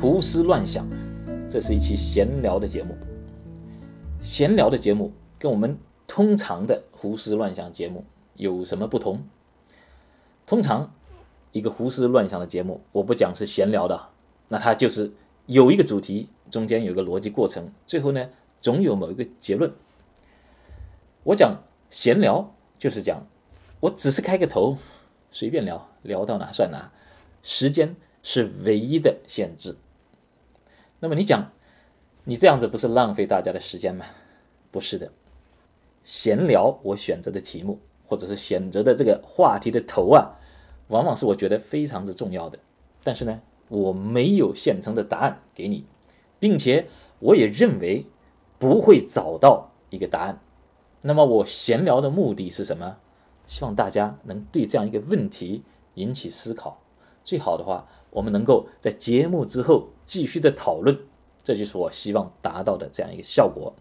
胡思乱想，这是一期闲聊的节目。闲聊的节目跟我们通常的胡思乱想节目有什么不同？通常一个胡思乱想的节目，我不讲是闲聊的，那它就是有一个主题，中间有一个逻辑过程，最后呢总有某一个结论。我讲闲聊就是讲，我只是开个头，随便聊聊到哪算哪，时间是唯一的限制。那么你讲，你这样子不是浪费大家的时间吗？不是的，闲聊我选择的题目，或者是选择的这个话题的头啊，往往是我觉得非常之重要的。但是呢，我没有现成的答案给你，并且我也认为不会找到一个答案。那么我闲聊的目的是什么？希望大家能对这样一个问题引起思考。最好的话，我们能够在节目之后继续的讨论，这就是我希望达到的这样一个效果。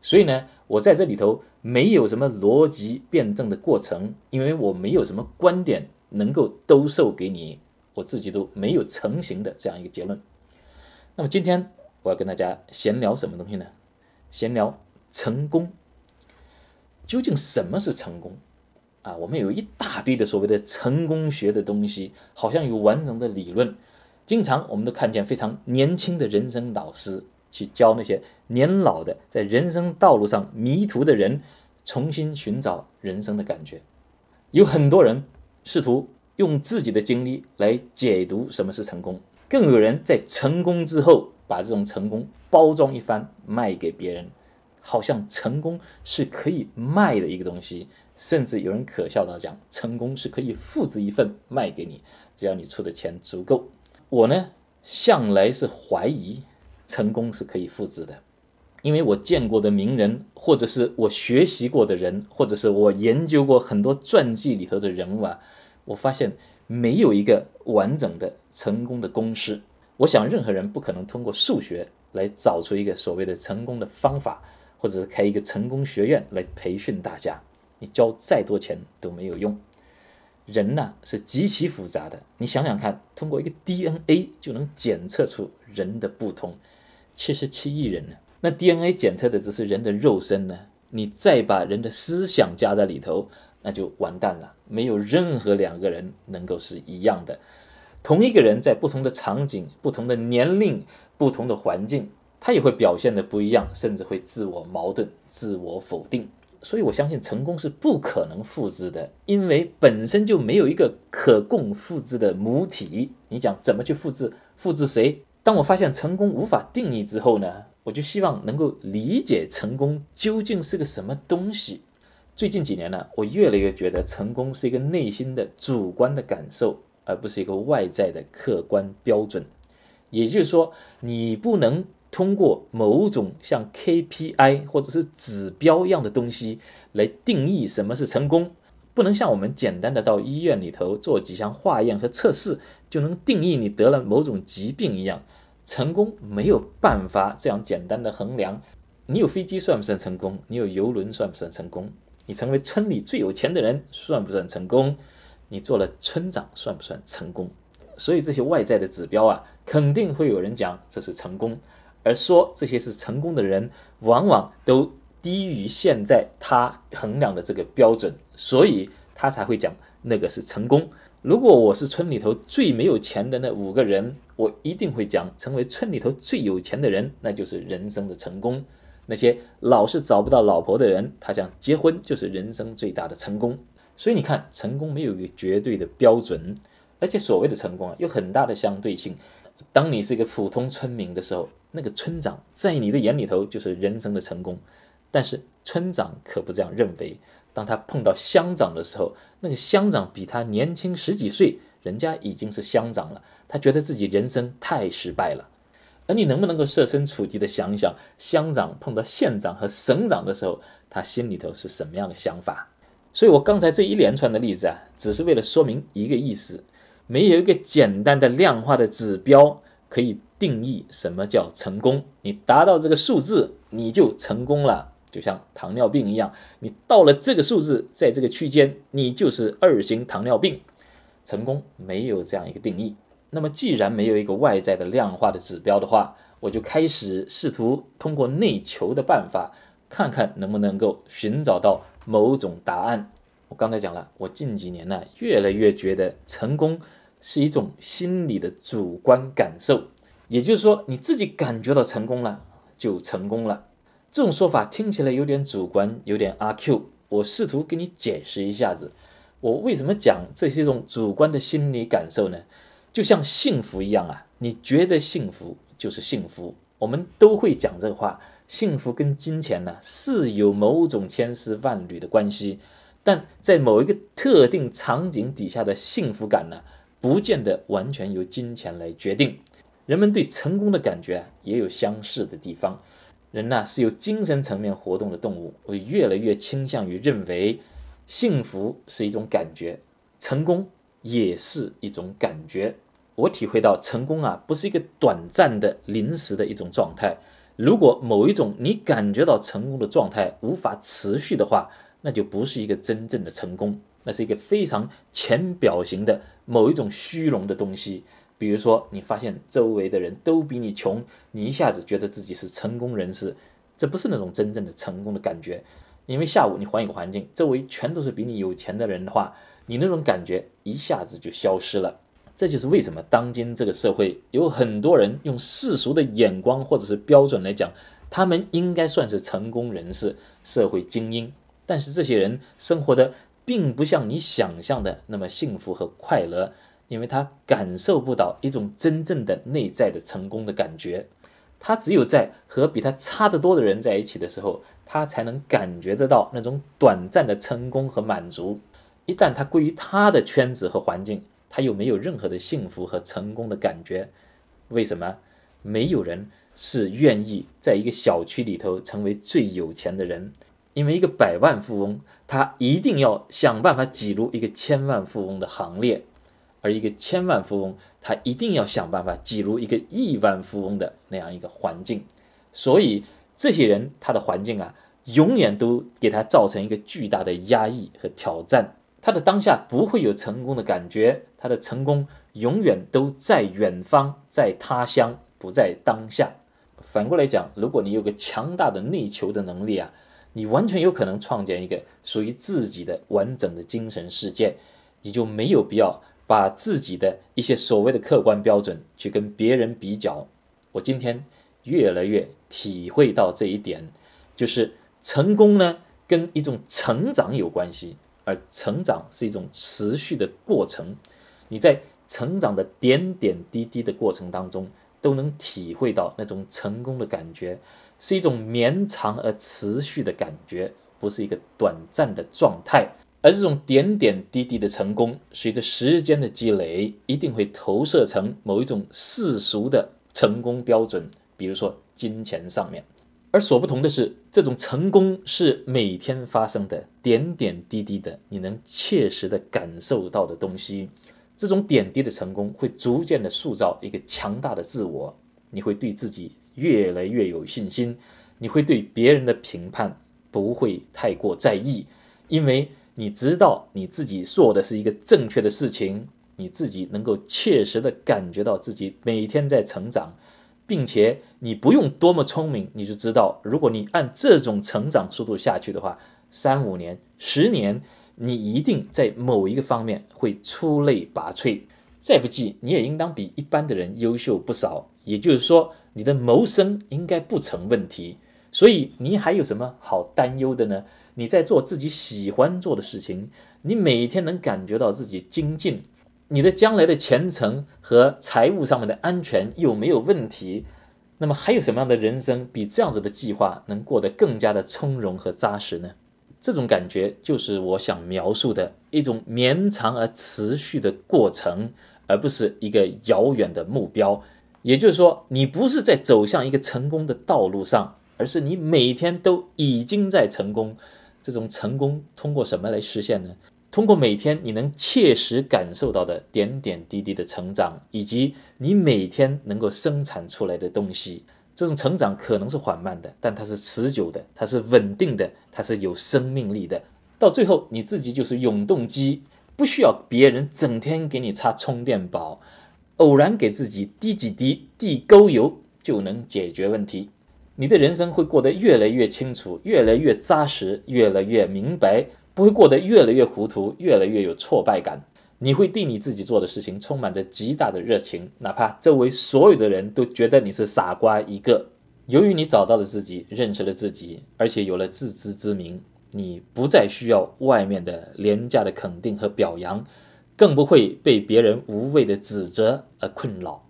所以呢，我在这里头没有什么逻辑辩证的过程，因为我没有什么观点能够兜售给你，我自己都没有成型的这样一个结论。那么今天我要跟大家闲聊什么东西呢？闲聊成功。究竟什么是成功？啊，我们有一大堆的所谓的成功学的东西，好像有完整的理论。经常我们都看见非常年轻的人生导师去教那些年老的在人生道路上迷途的人，重新寻找人生的感觉。有很多人试图用自己的经历来解读什么是成功，更有人在成功之后把这种成功包装一番卖给别人。好像成功是可以卖的一个东西，甚至有人可笑的讲，成功是可以复制一份卖给你，只要你出的钱足够。我呢，向来是怀疑成功是可以复制的，因为我见过的名人，或者是我学习过的人，或者是我研究过很多传记里头的人物啊，我发现没有一个完整的成功的公式。我想，任何人不可能通过数学来找出一个所谓的成功的方法。或者是开一个成功学院来培训大家，你交再多钱都没有用。人呢是极其复杂的，你想想看，通过一个 DNA 就能检测出人的不同，七十七亿人呢，那 DNA 检测的只是人的肉身呢，你再把人的思想加在里头，那就完蛋了，没有任何两个人能够是一样的。同一个人在不同的场景、不同的年龄、不同的环境。他也会表现的不一样，甚至会自我矛盾、自我否定。所以，我相信成功是不可能复制的，因为本身就没有一个可供复制的母体。你讲怎么去复制？复制谁？当我发现成功无法定义之后呢？我就希望能够理解成功究竟是个什么东西。最近几年呢，我越来越觉得成功是一个内心的主观的感受，而不是一个外在的客观标准。也就是说，你不能。通过某种像 KPI 或者是指标一样的东西来定义什么是成功，不能像我们简单的到医院里头做几项化验和测试就能定义你得了某种疾病一样，成功没有办法这样简单的衡量。你有飞机算不算成功？你有游轮算不算成功？你成为村里最有钱的人算不算成功？你做了村长算不算成功？所以这些外在的指标啊，肯定会有人讲这是成功。而说这些是成功的人，往往都低于现在他衡量的这个标准，所以他才会讲那个是成功。如果我是村里头最没有钱的那五个人，我一定会讲成为村里头最有钱的人，那就是人生的成功。那些老是找不到老婆的人，他想结婚就是人生最大的成功。所以你看，成功没有一个绝对的标准，而且所谓的成功啊，有很大的相对性。当你是一个普通村民的时候，那个村长在你的眼里头就是人生的成功，但是村长可不这样认为。当他碰到乡长的时候，那个乡长比他年轻十几岁，人家已经是乡长了，他觉得自己人生太失败了。而你能不能够设身处地的想一想，乡长碰到县长和省长的时候，他心里头是什么样的想法？所以，我刚才这一连串的例子啊，只是为了说明一个意思，没有一个简单的量化的指标。可以定义什么叫成功？你达到这个数字，你就成功了。就像糖尿病一样，你到了这个数字，在这个区间，你就是二型糖尿病。成功没有这样一个定义。那么，既然没有一个外在的量化的指标的话，我就开始试图通过内求的办法，看看能不能够寻找到某种答案。我刚才讲了，我近几年呢，越来越觉得成功。是一种心理的主观感受，也就是说，你自己感觉到成功了，就成功了。这种说法听起来有点主观，有点阿 Q。我试图给你解释一下子，我为什么讲这是一种主观的心理感受呢？就像幸福一样啊，你觉得幸福就是幸福。我们都会讲这个话，幸福跟金钱呢是有某种千丝万缕的关系，但在某一个特定场景底下的幸福感呢？不见得完全由金钱来决定，人们对成功的感觉也有相似的地方。人呢是由精神层面活动的动物，会越来越倾向于认为，幸福是一种感觉，成功也是一种感觉。我体会到，成功啊不是一个短暂的、临时的一种状态。如果某一种你感觉到成功的状态无法持续的话，那就不是一个真正的成功。那是一个非常浅表型的某一种虚荣的东西，比如说你发现周围的人都比你穷，你一下子觉得自己是成功人士，这不是那种真正的成功的感觉。因为下午你换一个环境，周围全都是比你有钱的人的话，你那种感觉一下子就消失了。这就是为什么当今这个社会有很多人用世俗的眼光或者是标准来讲，他们应该算是成功人士、社会精英，但是这些人生活的。并不像你想象的那么幸福和快乐，因为他感受不到一种真正的内在的成功的感觉。他只有在和比他差得多的人在一起的时候，他才能感觉得到那种短暂的成功和满足。一旦他归于他的圈子和环境，他又没有任何的幸福和成功的感觉。为什么？没有人是愿意在一个小区里头成为最有钱的人。因为一个百万富翁，他一定要想办法挤入一个千万富翁的行列，而一个千万富翁，他一定要想办法挤入一个亿万富翁的那样一个环境。所以，这些人他的环境啊，永远都给他造成一个巨大的压抑和挑战。他的当下不会有成功的感觉，他的成功永远都在远方，在他乡，不在当下。反过来讲，如果你有个强大的内求的能力啊。你完全有可能创建一个属于自己的完整的精神世界，你就没有必要把自己的一些所谓的客观标准去跟别人比较。我今天越来越体会到这一点，就是成功呢跟一种成长有关系，而成长是一种持续的过程。你在成长的点点滴滴的过程当中。都能体会到那种成功的感觉，是一种绵长而持续的感觉，不是一个短暂的状态。而这种点点滴滴的成功，随着时间的积累，一定会投射成某一种世俗的成功标准，比如说金钱上面。而所不同的是，这种成功是每天发生的点点滴滴的，你能切实的感受到的东西。这种点滴的成功会逐渐地塑造一个强大的自我，你会对自己越来越有信心，你会对别人的评判不会太过在意，因为你知道你自己做的是一个正确的事情，你自己能够切实地感觉到自己每天在成长，并且你不用多么聪明，你就知道，如果你按这种成长速度下去的话，三五年、十年。你一定在某一个方面会出类拔萃，再不济你也应当比一般的人优秀不少。也就是说，你的谋生应该不成问题，所以你还有什么好担忧的呢？你在做自己喜欢做的事情，你每天能感觉到自己精进，你的将来的前程和财务上面的安全又没有问题，那么还有什么样的人生比这样子的计划能过得更加的从容和扎实呢？这种感觉就是我想描述的一种绵长而持续的过程，而不是一个遥远的目标。也就是说，你不是在走向一个成功的道路上，而是你每天都已经在成功。这种成功通过什么来实现呢？通过每天你能切实感受到的点点滴滴的成长，以及你每天能够生产出来的东西。这种成长可能是缓慢的，但它是持久的，它是稳定的，它是有生命力的。到最后，你自己就是永动机，不需要别人整天给你插充电宝，偶然给自己滴几滴地沟油就能解决问题。你的人生会过得越来越清楚，越来越扎实，越来越明白，不会过得越来越糊涂，越来越有挫败感。你会对你自己做的事情充满着极大的热情，哪怕周围所有的人都觉得你是傻瓜一个。由于你找到了自己，认识了自己，而且有了自知之明，你不再需要外面的廉价的肯定和表扬，更不会被别人无谓的指责而困扰。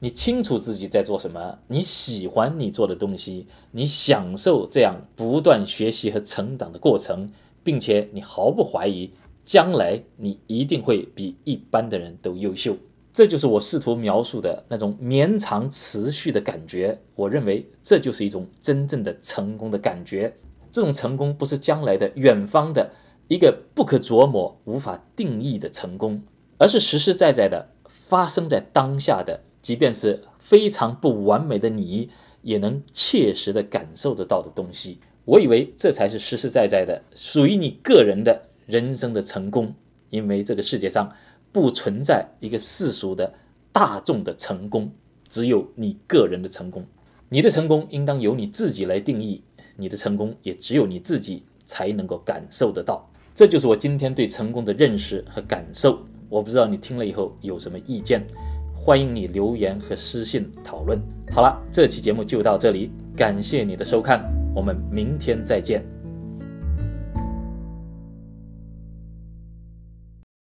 你清楚自己在做什么，你喜欢你做的东西，你享受这样不断学习和成长的过程，并且你毫不怀疑。将来你一定会比一般的人都优秀，这就是我试图描述的那种绵长持续的感觉。我认为这就是一种真正的成功的感觉。这种成功不是将来的远方的一个不可琢磨、无法定义的成功，而是实实在在的发生在当下的，即便是非常不完美的你也能切实的感受得到的东西。我以为这才是实实在在的属于你个人的。人生的成功，因为这个世界上不存在一个世俗的大众的成功，只有你个人的成功。你的成功应当由你自己来定义，你的成功也只有你自己才能够感受得到。这就是我今天对成功的认识和感受。我不知道你听了以后有什么意见，欢迎你留言和私信讨论。好了，这期节目就到这里，感谢你的收看，我们明天再见。